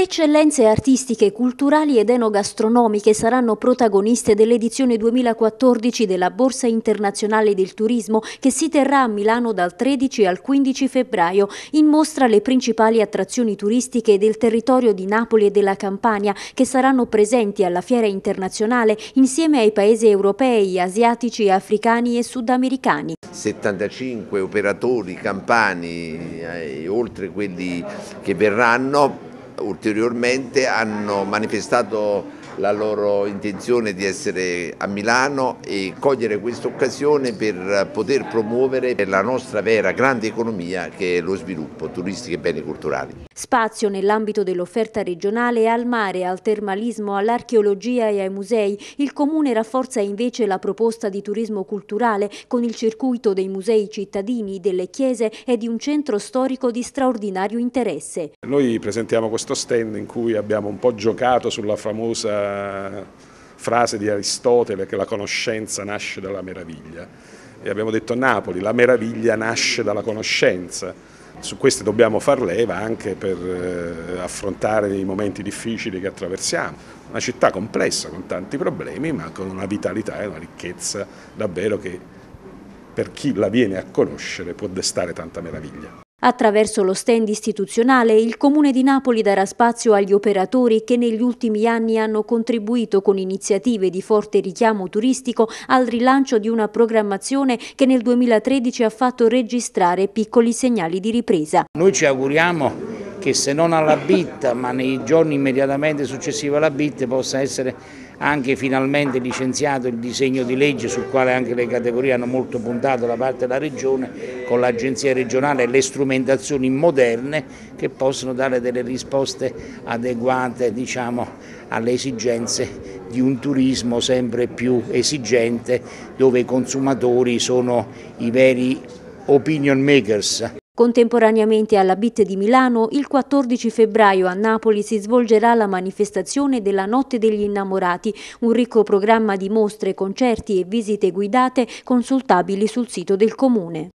Le eccellenze artistiche, culturali ed enogastronomiche saranno protagoniste dell'edizione 2014 della Borsa Internazionale del Turismo che si terrà a Milano dal 13 al 15 febbraio. In mostra le principali attrazioni turistiche del territorio di Napoli e della Campania che saranno presenti alla fiera internazionale insieme ai paesi europei, asiatici, africani e sudamericani. 75 operatori campani, eh, oltre quelli che verranno, ulteriormente hanno manifestato la loro intenzione di essere a Milano e cogliere questa occasione per poter promuovere la nostra vera grande economia che è lo sviluppo turistico e beni culturali. Spazio nell'ambito dell'offerta regionale al mare, al termalismo, all'archeologia e ai musei. Il Comune rafforza invece la proposta di turismo culturale con il circuito dei musei cittadini, delle chiese e di un centro storico di straordinario interesse. Noi presentiamo questo stand in cui abbiamo un po' giocato sulla famosa eh, frase di Aristotele che la conoscenza nasce dalla meraviglia. E abbiamo detto Napoli, la meraviglia nasce dalla conoscenza. Su queste dobbiamo far leva anche per eh, affrontare i momenti difficili che attraversiamo. Una città complessa, con tanti problemi, ma con una vitalità e una ricchezza davvero che per chi la viene a conoscere può destare tanta meraviglia. Attraverso lo stand istituzionale il Comune di Napoli darà spazio agli operatori che negli ultimi anni hanno contribuito con iniziative di forte richiamo turistico al rilancio di una programmazione che nel 2013 ha fatto registrare piccoli segnali di ripresa. Noi ci auguriamo che se non alla BIT ma nei giorni immediatamente successivi alla BIT possa essere anche finalmente licenziato il disegno di legge sul quale anche le categorie hanno molto puntato da parte della Regione con l'Agenzia regionale e le strumentazioni moderne che possono dare delle risposte adeguate diciamo, alle esigenze di un turismo sempre più esigente dove i consumatori sono i veri opinion makers Contemporaneamente alla BIT di Milano, il 14 febbraio a Napoli si svolgerà la manifestazione della Notte degli Innamorati, un ricco programma di mostre, concerti e visite guidate consultabili sul sito del Comune.